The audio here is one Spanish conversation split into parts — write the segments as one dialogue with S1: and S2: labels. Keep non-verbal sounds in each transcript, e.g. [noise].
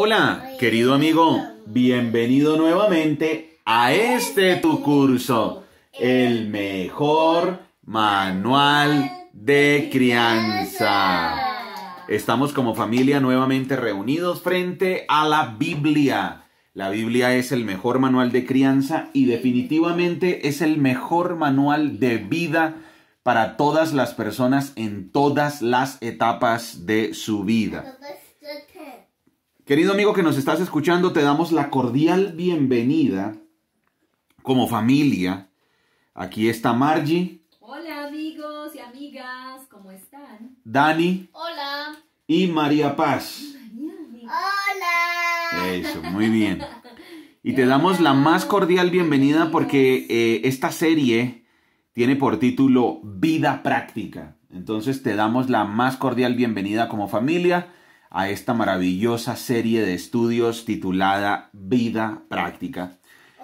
S1: Hola, querido amigo, bienvenido nuevamente a este tu curso, el mejor manual de crianza. Estamos como familia nuevamente reunidos frente a la Biblia. La Biblia es el mejor manual de crianza y definitivamente es el mejor manual de vida para todas las personas en todas las etapas de su vida. Querido amigo que nos estás escuchando, te damos la cordial bienvenida como familia. Aquí está Margie. Hola amigos y amigas, ¿cómo están? Dani. Hola. Y María Paz. Hola. Eso, muy bien. Y te damos la más cordial bienvenida porque eh, esta serie tiene por título Vida Práctica. Entonces te damos la más cordial bienvenida como familia a esta maravillosa serie de estudios titulada Vida Práctica.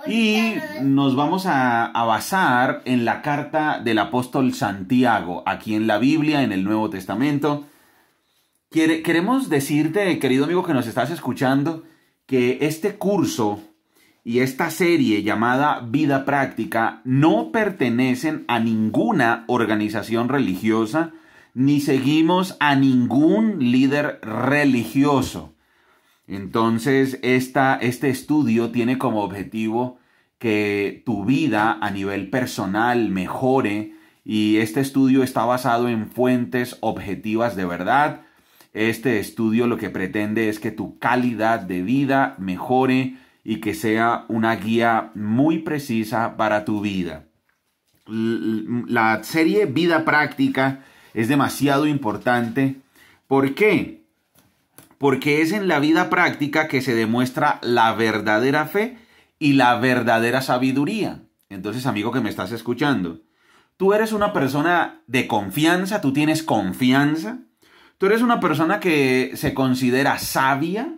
S1: Y nos vamos a, basar en la carta del apóstol Santiago, aquí en la Biblia, en el Nuevo Testamento. queremos decirte, querido amigo que nos estás escuchando, que este curso y esta serie llamada Vida Práctica no pertenecen a ninguna organización religiosa, ni seguimos a ningún líder religioso. Entonces, este estudio tiene como objetivo que tu vida a nivel personal mejore y este estudio está basado en fuentes objetivas de verdad. Este estudio lo que pretende es que tu calidad de vida mejore y que sea una guía muy precisa para tu vida. La serie Vida Práctica es demasiado importante. ¿Por qué? Porque es en la vida práctica que se demuestra la verdadera fe y la verdadera sabiduría. Entonces, amigo que me estás escuchando, tú eres una persona de confianza, tú tienes confianza, tú eres una persona que se considera sabia,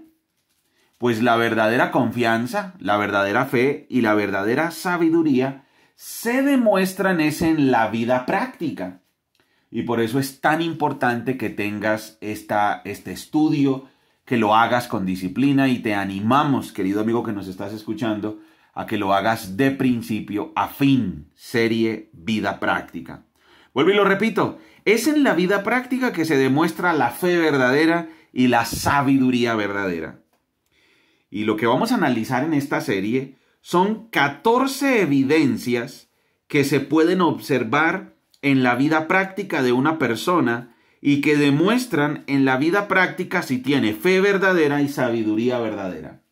S1: pues la verdadera confianza, la verdadera fe y la verdadera sabiduría se demuestran es en la vida práctica. Y por eso es tan importante que tengas esta, este estudio, que lo hagas con disciplina y te animamos, querido amigo que nos estás escuchando, a que lo hagas de principio a fin, serie vida práctica. Vuelvo y lo repito, es en la vida práctica que se demuestra la fe verdadera y la sabiduría verdadera. Y lo que vamos a analizar en esta serie son 14 evidencias que se pueden observar en la vida práctica de una persona y que demuestran en la vida práctica si tiene fe verdadera y sabiduría verdadera.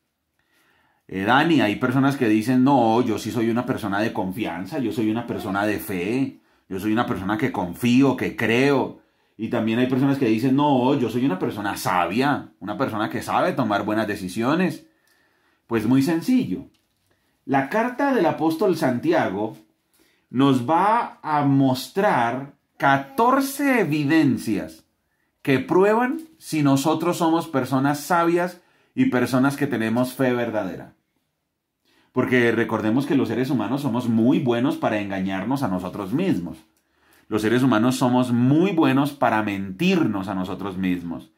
S1: Eh, Dani, hay personas que dicen, no, yo sí soy una persona de confianza, yo soy una persona de fe, yo soy una persona que confío, que creo. Y también hay personas que dicen, no, yo soy una persona sabia, una persona que sabe tomar buenas decisiones. Pues muy sencillo. La carta del apóstol Santiago nos va a mostrar 14 evidencias que prueban si nosotros somos personas sabias y personas que tenemos fe verdadera. Porque recordemos que los seres humanos somos muy buenos para engañarnos a nosotros mismos. Los seres humanos somos muy buenos para mentirnos a nosotros mismos.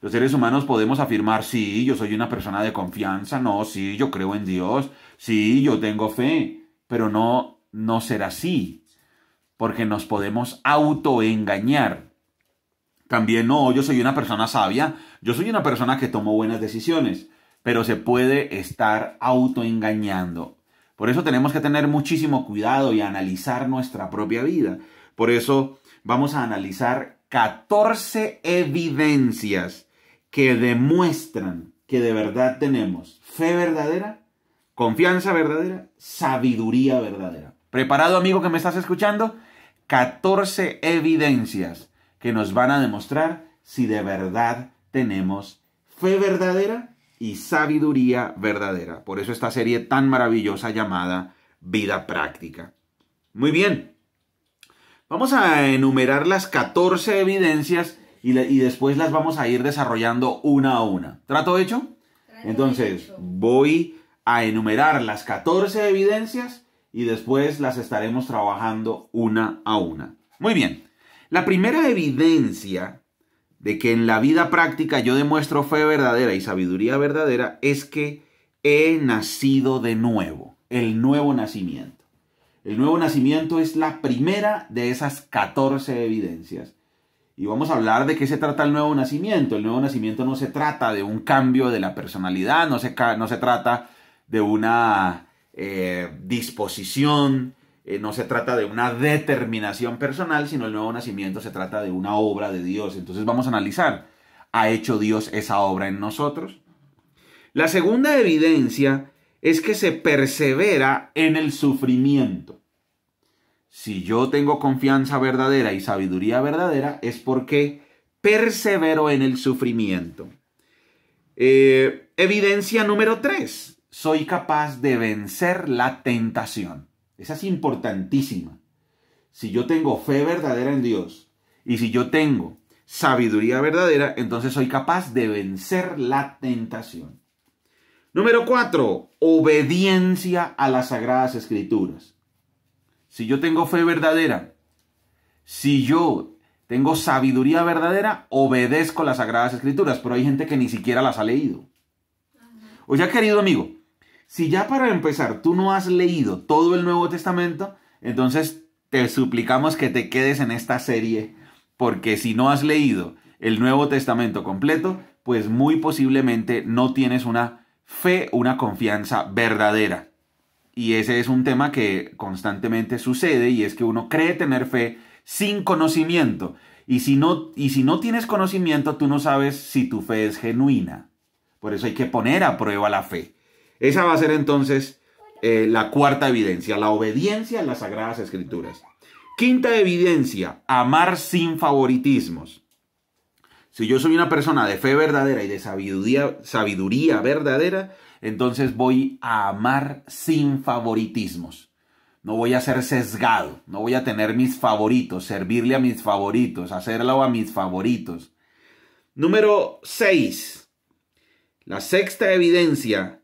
S1: Los seres humanos podemos afirmar, sí, yo soy una persona de confianza, no, sí, yo creo en Dios, sí, yo tengo fe, pero no no será así, porque nos podemos autoengañar. También no, yo soy una persona sabia, yo soy una persona que tomo buenas decisiones, pero se puede estar autoengañando. Por eso tenemos que tener muchísimo cuidado y analizar nuestra propia vida. Por eso vamos a analizar 14 evidencias que demuestran que de verdad tenemos fe verdadera, confianza verdadera, sabiduría verdadera. ¿Preparado amigo que me estás escuchando? 14 evidencias que nos van a demostrar si de verdad tenemos fe verdadera y sabiduría verdadera. Por eso esta serie tan maravillosa llamada Vida Práctica. Muy bien. Vamos a enumerar las 14 evidencias y, después las vamos a ir desarrollando una a una. ¿Trato hecho? Entonces, voy a enumerar las 14 evidencias y después las estaremos trabajando una a una. Muy bien, la primera evidencia de que en la vida práctica yo demuestro fe verdadera y sabiduría verdadera es que he nacido de nuevo, el nuevo nacimiento. El nuevo nacimiento es la primera de esas 14 evidencias. Y vamos a hablar de qué se trata el nuevo nacimiento. El nuevo nacimiento no se trata de un cambio de la personalidad, no se, no se trata de una eh, disposición, eh, no se trata de una determinación personal, sino el nuevo nacimiento se trata de una obra de Dios. Entonces vamos a analizar, ¿ha hecho Dios esa obra en nosotros? La segunda evidencia es que se persevera en el sufrimiento. Si yo tengo confianza verdadera y sabiduría verdadera, es porque persevero en el sufrimiento. Eh, evidencia número tres soy capaz de vencer la tentación. Esa es importantísima. Si yo tengo fe verdadera en Dios y si yo tengo sabiduría verdadera, entonces soy capaz de vencer la tentación. Número cuatro, obediencia a las sagradas escrituras. Si yo tengo fe verdadera, si yo tengo sabiduría verdadera, obedezco las sagradas escrituras, pero hay gente que ni siquiera las ha leído. O sea, querido amigo, si ya para empezar tú no has leído todo el Nuevo Testamento, entonces te suplicamos que te quedes en esta serie, porque si no has leído el Nuevo Testamento completo, pues muy posiblemente no tienes una fe, una confianza verdadera. Y ese es un tema que constantemente sucede y es que uno cree tener fe sin conocimiento. Y si no, y si no tienes conocimiento, tú no sabes si tu fe es genuina. Por eso hay que poner a prueba la fe. Esa va a ser entonces eh, la cuarta evidencia, la obediencia a las sagradas escrituras. Quinta evidencia, amar sin favoritismos. Si yo soy una persona de fe verdadera y de sabiduría, sabiduría verdadera, entonces voy a amar sin favoritismos. No voy a ser sesgado, no voy a tener mis favoritos, servirle a mis favoritos, hacerlo a mis favoritos. Número 6. La sexta evidencia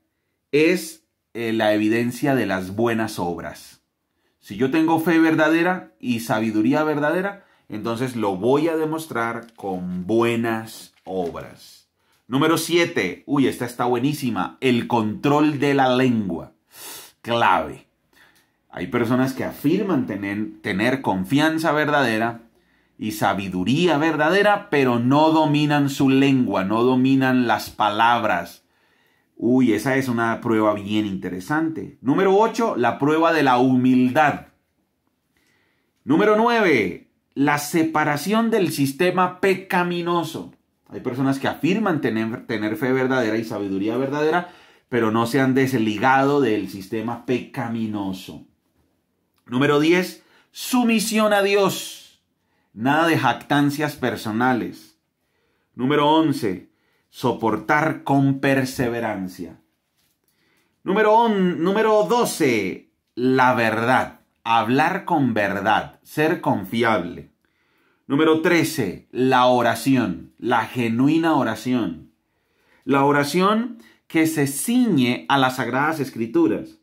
S1: es eh, la evidencia de las buenas obras. Si yo tengo fe verdadera y sabiduría verdadera, entonces lo voy a demostrar con buenas obras. Número 7. Uy, esta está buenísima. El control de la lengua. Clave. Hay personas que afirman tener, tener confianza verdadera, y sabiduría verdadera, pero no dominan su lengua, no dominan las palabras, Uy, esa es una prueba bien interesante. Número 8, la prueba de la humildad. Número 9, la separación del sistema pecaminoso. Hay personas que afirman tener, fe verdadera y sabiduría verdadera, pero no se han desligado del sistema pecaminoso. Número 10, sumisión a Dios. Nada de jactancias personales. Número 11, soportar con perseverancia. Número, número 12, la verdad, hablar con verdad, ser confiable. Número 13, la oración, la genuina oración. La oración que se ciñe a las sagradas escrituras.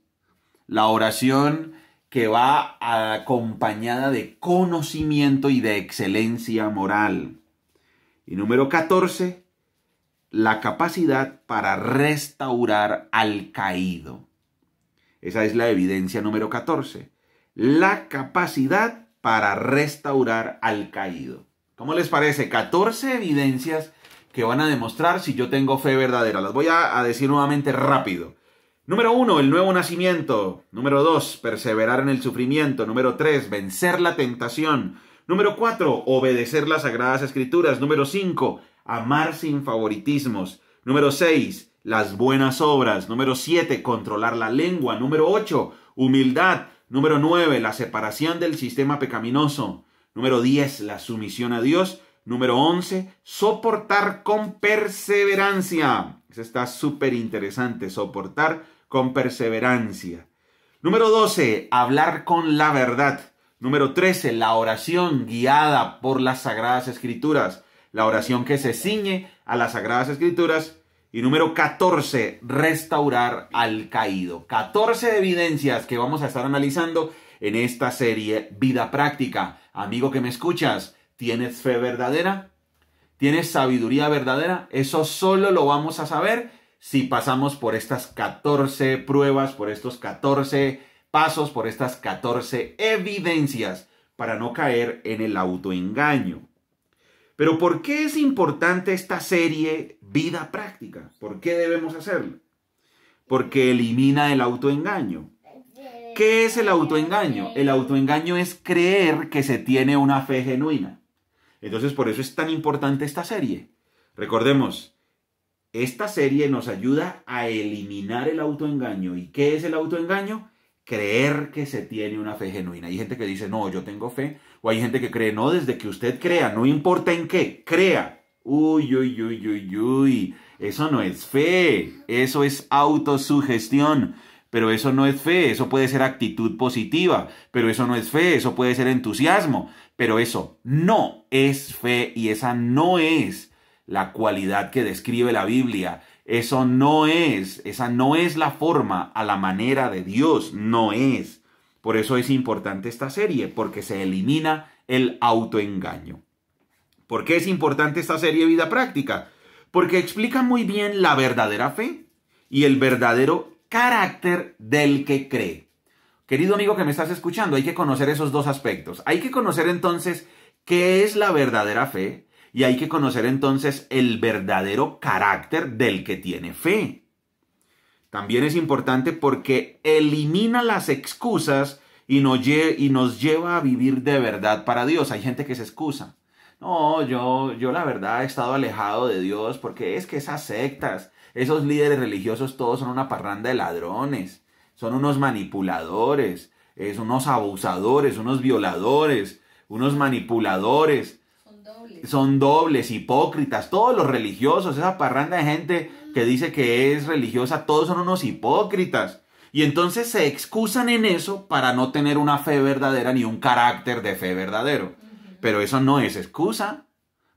S1: La oración que va acompañada de conocimiento y de excelencia moral. Y número 14, la capacidad para restaurar al caído. Esa es la evidencia número 14. La capacidad para restaurar al caído. ¿Cómo les parece? 14 evidencias que van a demostrar si yo tengo fe verdadera. Las voy a, decir nuevamente rápido. Número 1, el nuevo nacimiento. Número 2, perseverar en el sufrimiento. Número 3, vencer la tentación. Número 4, obedecer las sagradas escrituras. Número 5, amar sin favoritismos. Número 6, las buenas obras. Número 7, controlar la lengua. Número 8, humildad. Número 9, la separación del sistema pecaminoso. Número 10, la sumisión a Dios. Número 11, soportar con perseverancia. Eso está súper interesante, soportar con perseverancia. Número 12, hablar con la verdad. Número 13, la oración guiada por las sagradas escrituras la oración que se ciñe a las Sagradas Escrituras. Y número 14, restaurar al caído. 14 evidencias que vamos a estar analizando en esta serie Vida Práctica. Amigo que me escuchas, ¿tienes fe verdadera? ¿Tienes sabiduría verdadera? Eso solo lo vamos a saber si pasamos por estas 14 pruebas, por estos 14 pasos, por estas 14 evidencias para no caer en el autoengaño. Pero ¿por qué es importante esta serie Vida Práctica? ¿Por qué debemos hacerlo? Porque elimina el autoengaño. ¿Qué es el autoengaño? El autoengaño es creer que se tiene una fe genuina. Entonces por eso es tan importante esta serie. Recordemos, esta serie nos ayuda a eliminar el autoengaño. ¿Y qué es el autoengaño? Creer que se tiene una fe genuina. Hay gente que dice, no, yo tengo fe o hay gente que cree, no, desde que usted crea, no importa en qué, crea. Uy, uy, uy, uy, uy. Eso no es fe, eso es autosugestión. Pero eso no es fe, eso puede ser actitud positiva, pero eso no es fe, eso puede ser entusiasmo, pero eso no es fe y esa no es la cualidad que describe la Biblia. Eso no es, esa no es la forma a la manera de Dios, no es. Por eso es importante esta serie, porque se elimina el autoengaño. ¿Por qué es importante esta serie de vida práctica? Porque explica muy bien la verdadera fe y el verdadero carácter del que cree. Querido amigo que me estás escuchando, hay que conocer esos dos aspectos. Hay que conocer entonces qué es la verdadera fe y hay que conocer entonces el verdadero carácter del que tiene fe. También es importante porque elimina las excusas y nos, y nos lleva a vivir de verdad para Dios. Hay gente que se excusa. No, yo, yo la verdad he estado alejado de Dios porque es que esas sectas, esos líderes religiosos todos son una parranda de ladrones, son unos manipuladores, es unos abusadores, unos violadores, unos manipuladores. Son dobles, hipócritas, todos los religiosos, esa parranda de gente que dice que es religiosa, todos son unos hipócritas. Y entonces se excusan en eso para no tener una fe verdadera ni un carácter de fe verdadero. Pero eso no es excusa.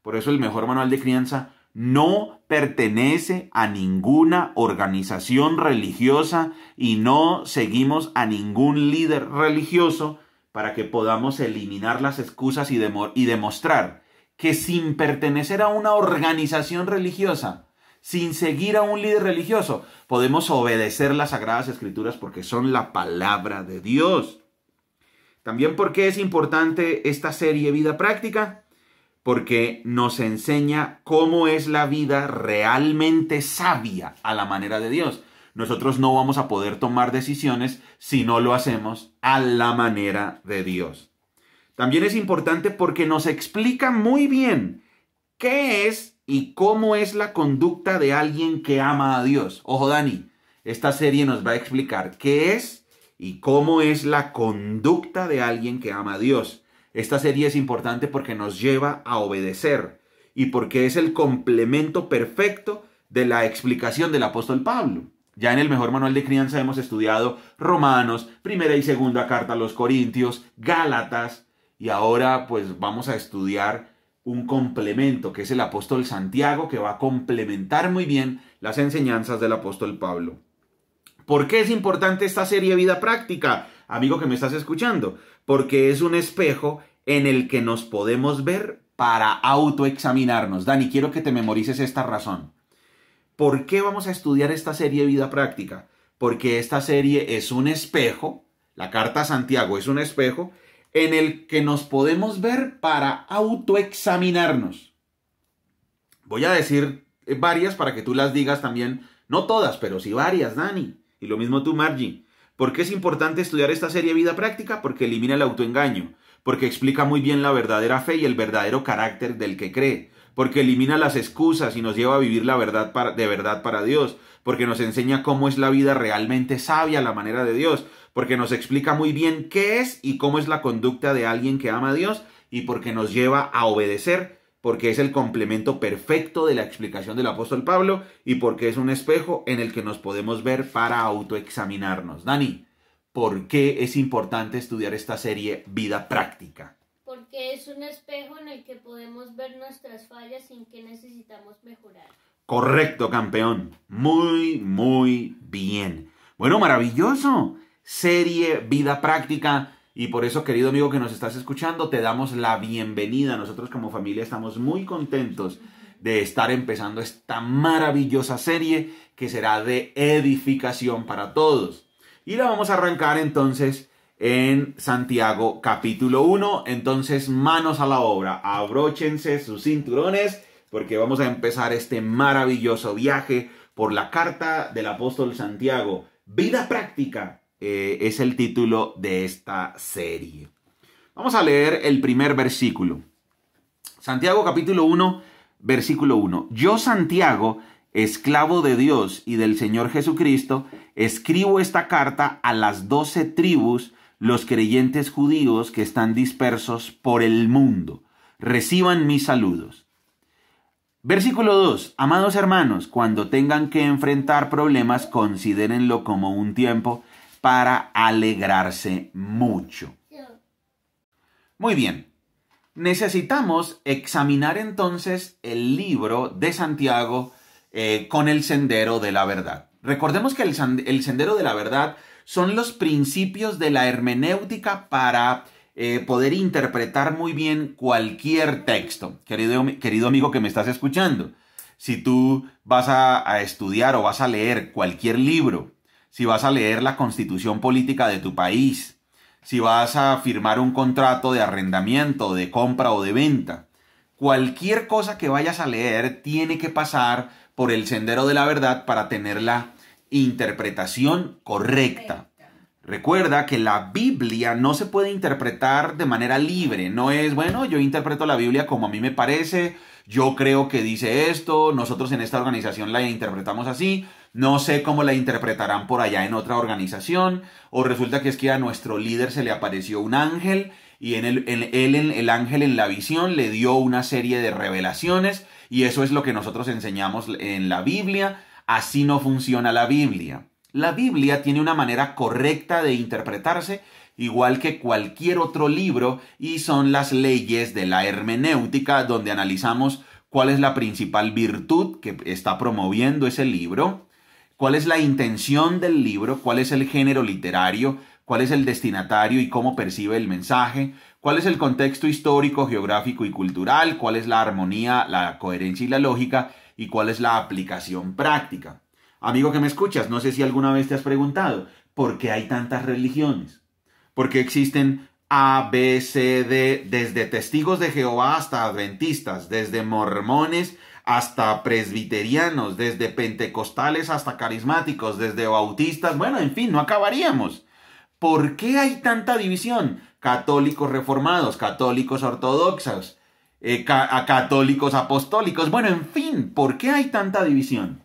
S1: Por eso el mejor manual de crianza no pertenece a ninguna organización religiosa y no seguimos a ningún líder religioso para que podamos eliminar las excusas y demostrar que sin pertenecer a una organización religiosa, sin seguir a un líder religioso, podemos obedecer las sagradas escrituras porque son la palabra de Dios. También porque es importante esta serie Vida Práctica, porque nos enseña cómo es la vida realmente sabia a la manera de Dios. Nosotros no vamos a poder tomar decisiones si no lo hacemos a la manera de Dios. También es importante porque nos explica muy bien qué es y cómo es la conducta de alguien que ama a Dios. Ojo Dani, esta serie nos va a explicar qué es y cómo es la conducta de alguien que ama a Dios. Esta serie es importante porque nos lleva a obedecer y porque es el complemento perfecto de la explicación del apóstol Pablo. Ya en el mejor manual de crianza hemos estudiado Romanos, primera y segunda carta a los Corintios, Gálatas, y ahora pues vamos a estudiar un complemento que es el apóstol Santiago que va a complementar muy bien las enseñanzas del apóstol Pablo. ¿Por qué es importante esta serie Vida Práctica, amigo que me estás escuchando? Porque es un espejo en el que nos podemos ver para autoexaminarnos. Dani, quiero que te memorices esta razón. ¿Por qué vamos a estudiar esta serie Vida Práctica? Porque esta serie es un espejo, la carta a Santiago es un espejo en el que nos podemos ver para autoexaminarnos. Voy a decir eh, varias para que tú las digas también, no todas, pero sí varias, Dani. Y lo mismo tú, Margie. ¿Por qué es importante estudiar esta serie vida práctica? Porque elimina el autoengaño, porque explica muy bien la verdadera fe y el verdadero carácter del que cree, porque elimina las excusas y nos lleva a vivir la verdad de verdad para Dios, porque nos enseña cómo es la vida realmente sabia, la manera de Dios, porque nos explica muy bien qué es y cómo es la conducta de alguien que ama a Dios y porque nos lleva a obedecer, porque es el complemento perfecto de la explicación del apóstol Pablo y porque es un espejo en el que nos podemos ver para autoexaminarnos. Dani, ¿por qué es importante estudiar esta serie Vida Práctica? Porque es un espejo en el que podemos ver nuestras fallas sin que necesitamos mejorar. Correcto, campeón. Muy, muy bien. Bueno, maravilloso. Serie, vida práctica. Y por eso, querido amigo que nos estás escuchando, te damos la bienvenida. Nosotros como familia estamos muy contentos de estar empezando esta maravillosa serie que será de edificación para todos. Y la vamos a arrancar entonces en Santiago capítulo 1. Entonces, manos a la obra, abróchense sus cinturones porque vamos a empezar este maravilloso viaje por la carta del apóstol Santiago. Vida práctica eh, es el título de esta serie. Vamos a leer el primer versículo. Santiago capítulo 1, versículo 1. Yo, Santiago, esclavo de Dios y del Señor Jesucristo, escribo esta carta a las doce tribus, los creyentes judíos que están dispersos por el mundo. Reciban mis saludos. Versículo 2. Amados hermanos, cuando tengan que enfrentar problemas, considérenlo como un tiempo para alegrarse mucho. Muy bien. Necesitamos examinar entonces el libro de Santiago eh, con el sendero de la verdad. Recordemos que el sendero de la verdad son los principios de la hermenéutica para eh, poder interpretar muy bien cualquier texto, querido, amigo que me estás escuchando. Si tú vas a estudiar o vas a leer cualquier libro, si vas a leer la constitución política de tu país, si vas a firmar un contrato de arrendamiento, de compra o de venta, cualquier cosa que vayas a leer tiene que pasar por el sendero de la verdad para tener la interpretación correcta. Recuerda que la Biblia no se puede interpretar de manera libre, no es, bueno, yo interpreto la Biblia como a mí me parece, yo creo que dice esto, nosotros en esta organización la interpretamos así, no sé cómo la interpretarán por allá en otra organización, o resulta que es que a nuestro líder se le apareció un ángel y en él, el ángel en la visión le dio una serie de revelaciones y eso es lo que nosotros enseñamos en la Biblia, así no funciona la Biblia. La Biblia tiene una manera correcta de interpretarse, igual que cualquier otro libro, y son las leyes de la hermenéutica donde analizamos cuál es la principal virtud que está promoviendo ese libro, cuál es la intención del libro, cuál es el género literario, cuál es el destinatario y cómo percibe el mensaje, cuál es el contexto histórico, geográfico y cultural, cuál es la armonía, la coherencia y la lógica, y cuál es la aplicación práctica. Amigo que me escuchas, no sé si alguna vez te has preguntado, ¿por qué hay tantas religiones? Porque existen A, B, C, D, desde testigos de Jehová hasta adventistas, desde mormones hasta presbiterianos, desde pentecostales hasta carismáticos, desde bautistas, bueno, en fin, no acabaríamos. ¿Por qué hay tanta división? Católicos reformados, católicos ortodoxos, eh, católicos apostólicos, bueno, en fin, ¿por qué hay tanta división?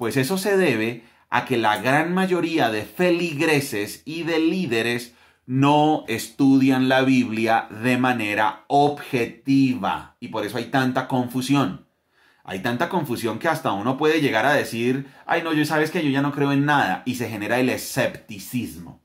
S1: Pues eso se debe a que la gran mayoría de feligreses y de líderes no estudian la Biblia de manera objetiva y por eso hay tanta confusión. Hay tanta confusión que hasta uno puede llegar a decir, ay no, yo sabes que yo ya no creo en nada y se genera el escepticismo.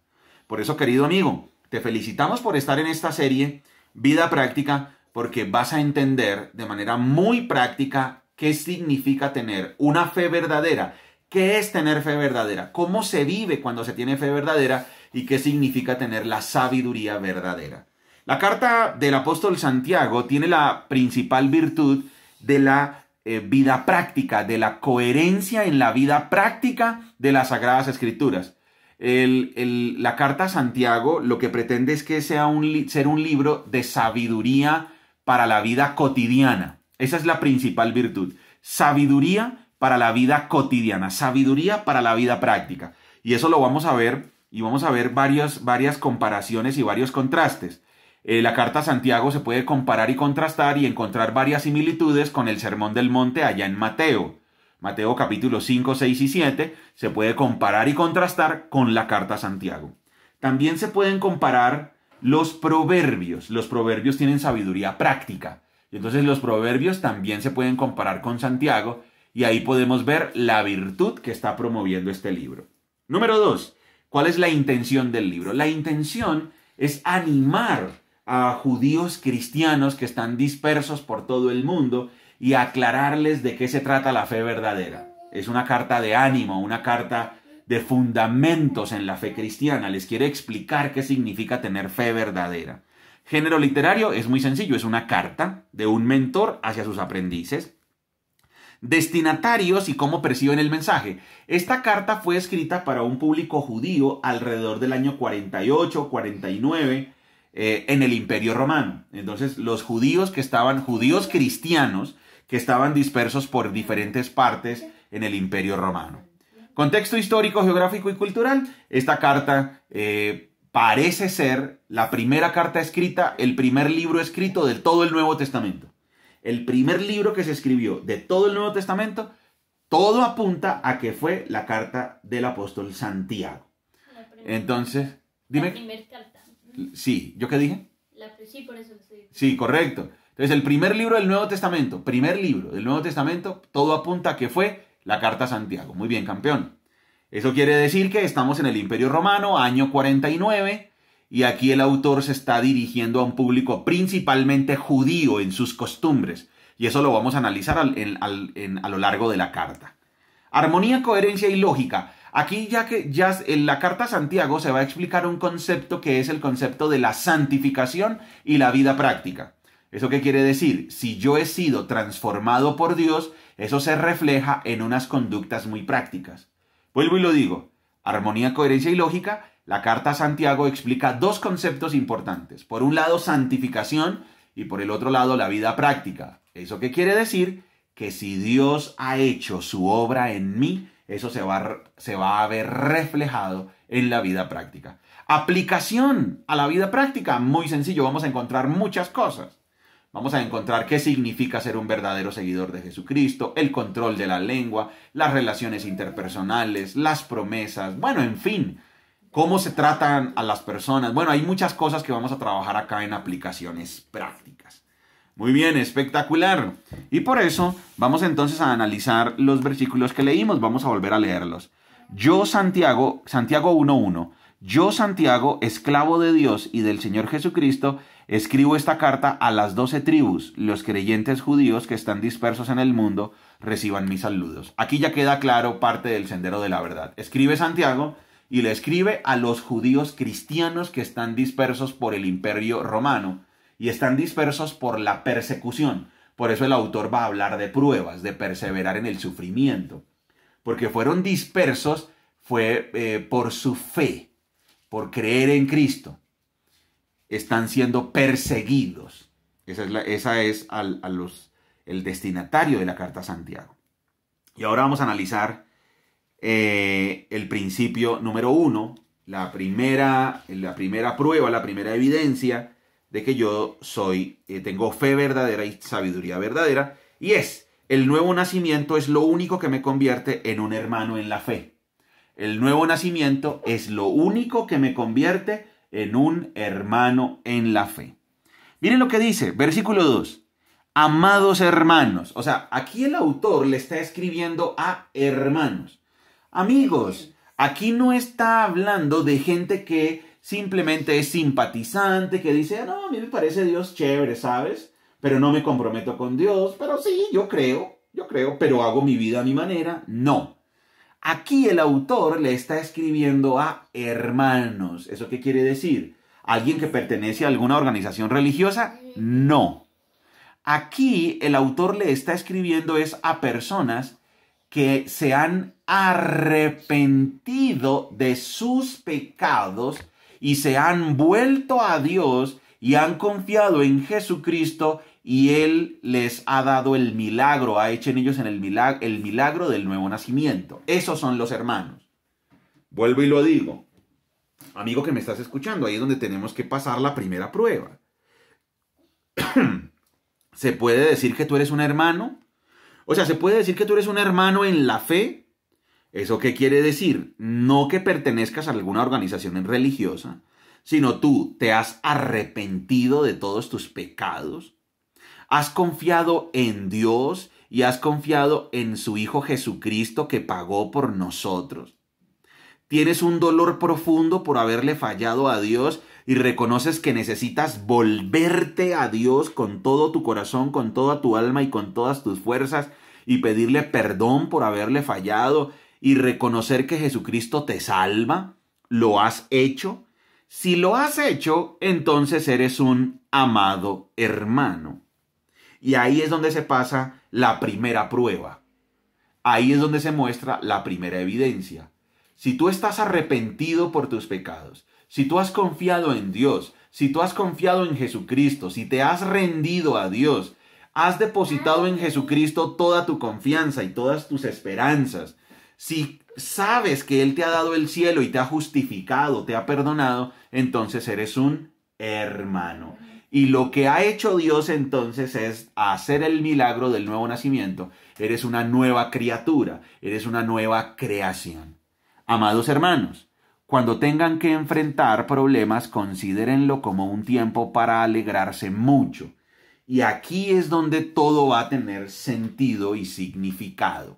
S1: Por eso, querido amigo, te felicitamos por estar en esta serie Vida Práctica porque vas a entender de manera muy práctica ¿Qué significa tener una fe verdadera? ¿Qué es tener fe verdadera? ¿Cómo se vive cuando se tiene fe verdadera? ¿Y qué significa tener la sabiduría verdadera? La carta del apóstol Santiago tiene la principal virtud de la eh, vida práctica, de la coherencia en la vida práctica de las Sagradas Escrituras. la carta Santiago lo que pretende es que sea ser un libro de sabiduría para la vida cotidiana. Esa es la principal virtud. Sabiduría para la vida cotidiana, sabiduría para la vida práctica. Y eso lo vamos a ver y vamos a ver varias, comparaciones y varios contrastes. Eh, la carta Santiago se puede comparar y contrastar y encontrar varias similitudes con el Sermón del Monte allá en Mateo. Mateo capítulo 5, 6 y 7 se puede comparar y contrastar con la carta Santiago. También se pueden comparar los proverbios. Los proverbios tienen sabiduría práctica. Entonces los proverbios también se pueden comparar con Santiago y ahí podemos ver la virtud que está promoviendo este libro. Número dos, ¿cuál es la intención del libro? La intención es animar a judíos cristianos que están dispersos por todo el mundo y aclararles de qué se trata la fe verdadera. Es una carta de ánimo, una carta de fundamentos en la fe cristiana. Les quiere explicar qué significa tener fe verdadera. Género literario es muy sencillo, es una carta de un mentor hacia sus aprendices. Destinatarios y cómo perciben el mensaje. Esta carta fue escrita para un público judío alrededor del año 48, 49, eh, en el Imperio Romano. Entonces, los judíos que estaban, judíos cristianos, que estaban dispersos por diferentes partes en el Imperio Romano. Contexto histórico, geográfico y cultural. Esta carta eh, parece ser la primera carta escrita, el primer libro escrito de todo el Nuevo Testamento. El primer libro que se escribió de todo el Nuevo Testamento, todo apunta a que fue la carta del apóstol Santiago. Entonces, dime. La primera carta. Sí, ¿yo qué dije? sí, por eso sí. Sí, correcto. Entonces, el primer libro del Nuevo Testamento, primer libro del Nuevo Testamento, todo apunta a que fue la carta Santiago. Muy bien, campeón. Eso quiere decir que estamos en el Imperio Romano, año 49, y aquí el autor se está dirigiendo a un público principalmente judío en sus costumbres, y eso lo vamos a analizar a lo largo de la carta. Armonía, coherencia y lógica. Aquí ya que ya en la carta Santiago se va a explicar un concepto que es el concepto de la santificación y la vida práctica. ¿Eso qué quiere decir? Si yo he sido transformado por Dios, eso se refleja en unas conductas muy prácticas. Vuelvo y lo digo. Armonía, coherencia y lógica. La carta a Santiago explica dos conceptos importantes. Por un lado, santificación y por el otro lado, la vida práctica. ¿Eso qué quiere decir? Que si Dios ha hecho su obra en mí, eso se va, se va a ver reflejado en la vida práctica. Aplicación a la vida práctica. Muy sencillo, vamos a encontrar muchas cosas. Vamos a encontrar qué significa ser un verdadero seguidor de Jesucristo, el control de la lengua, las relaciones interpersonales, las promesas, bueno, en fin, cómo se tratan a las personas. Bueno, hay muchas cosas que vamos a trabajar acá en aplicaciones prácticas. Muy bien, espectacular. Y por eso vamos entonces a analizar los versículos que leímos, vamos a volver a leerlos. Yo, Santiago, Santiago 1.1, yo, Santiago, esclavo de Dios y del Señor Jesucristo, Escribo esta carta a las doce tribus, los creyentes judíos que están dispersos en el mundo reciban mis saludos. Aquí ya queda claro parte del sendero de la verdad. Escribe Santiago y le escribe a los judíos cristianos que están dispersos por el imperio romano y están dispersos por la persecución. Por eso el autor va a hablar de pruebas, de perseverar en el sufrimiento. Porque fueron dispersos fue eh, por su fe, por creer en Cristo están siendo perseguidos. Esa es, a los, el destinatario de la carta a Santiago. Y ahora vamos a analizar eh, el principio número uno, la primera, la primera prueba, la primera evidencia de que yo soy, eh, tengo fe verdadera y sabiduría verdadera, y es, el nuevo nacimiento es lo único que me convierte en un hermano en la fe. El nuevo nacimiento es lo único que me convierte en un hermano en la fe. Miren lo que dice, versículo 2. Amados hermanos, o sea, aquí el autor le está escribiendo a hermanos. Amigos, aquí no está hablando de gente que simplemente es simpatizante, que dice, no, a mí me parece Dios chévere, ¿sabes? Pero no me comprometo con Dios, pero sí, yo creo, yo creo, pero hago mi vida a mi manera. No, Aquí el autor le está escribiendo a hermanos. ¿Eso qué quiere decir? ¿Alguien que pertenece a alguna organización religiosa? No. Aquí el autor le está escribiendo es a personas que se han arrepentido de sus pecados y se han vuelto a Dios y han confiado en Jesucristo y Él les ha dado el milagro, ha hecho en ellos el, el milagro del nuevo nacimiento. Esos son los hermanos. Vuelvo y lo digo. Amigo que me estás escuchando, ahí es donde tenemos que pasar la primera prueba. [clears throat] ¿Se puede decir que tú eres un hermano? O sea, ¿se puede decir que tú eres un hermano en la fe? ¿Eso qué quiere decir? No que pertenezcas a alguna organización religiosa, sino tú te has arrepentido de todos tus pecados, has confiado en Dios y has confiado en su Hijo Jesucristo que pagó por nosotros. Tienes un dolor profundo por haberle fallado a Dios y reconoces que necesitas volverte a Dios con todo tu corazón, con toda tu alma y con todas tus fuerzas y pedirle perdón por haberle fallado y reconocer que Jesucristo te salva. ¿Lo has hecho? Si lo has hecho, entonces eres un amado hermano. Y ahí es donde se pasa la primera prueba. Ahí es donde se muestra la primera evidencia. Si tú estás arrepentido por tus pecados, si tú has confiado en Dios, si tú has confiado en Jesucristo, si te has rendido a Dios, has depositado en Jesucristo toda tu confianza y todas tus esperanzas, si sabes que Él te ha dado el cielo y te ha justificado, te ha perdonado, entonces eres un hermano. Y lo que ha hecho Dios entonces es hacer el milagro del nuevo nacimiento. Eres una nueva criatura, eres una nueva creación. Amados hermanos, cuando tengan que enfrentar problemas, considérenlo como un tiempo para alegrarse mucho. Y aquí es donde todo va a tener sentido y significado.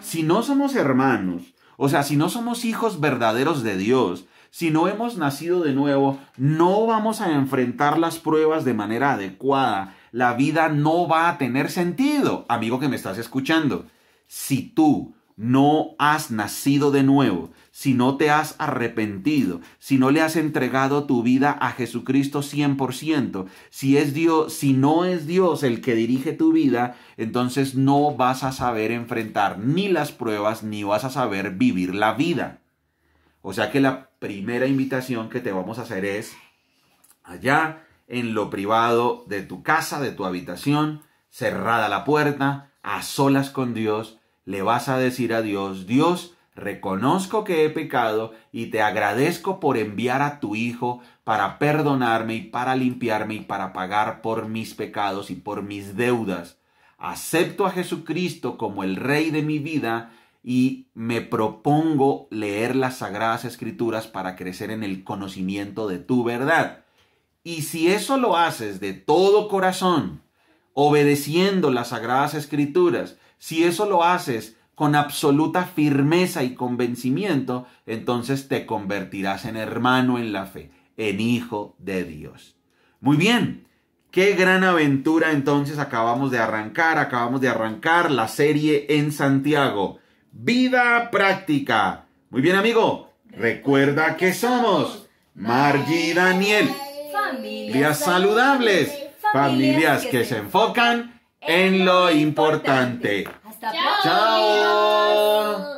S1: Si no somos hermanos, o sea, si no somos hijos verdaderos de Dios, si no hemos nacido de nuevo, no vamos a enfrentar las pruebas de manera adecuada. La vida no va a tener sentido, amigo que me estás escuchando. Si tú no has nacido de nuevo, si no te has arrepentido, si no le has entregado tu vida a Jesucristo 100%, si es Dios, si no es Dios el que dirige tu vida, entonces no vas a saber enfrentar ni las pruebas ni vas a saber vivir la vida. O sea que la primera invitación que te vamos a hacer es allá en lo privado de tu casa, de tu habitación, cerrada la puerta, a solas con Dios, le vas a decir a Dios, Dios, reconozco que he pecado y te agradezco por enviar a tu Hijo para perdonarme y para limpiarme y para pagar por mis pecados y por mis deudas. Acepto a Jesucristo como el Rey de mi vida y me propongo leer las sagradas escrituras para crecer en el conocimiento de tu verdad. Y si eso lo haces de todo corazón, obedeciendo las sagradas escrituras, si eso lo haces con absoluta firmeza y convencimiento, entonces te convertirás en hermano en la fe, en hijo de Dios. Muy bien, qué gran aventura entonces acabamos de arrancar, acabamos de arrancar la serie en Santiago. Vida práctica. Muy bien, amigo. Recuerda que somos Margie y Daniel. Familias saludables. Familias que se enfocan en lo importante. Hasta Chao.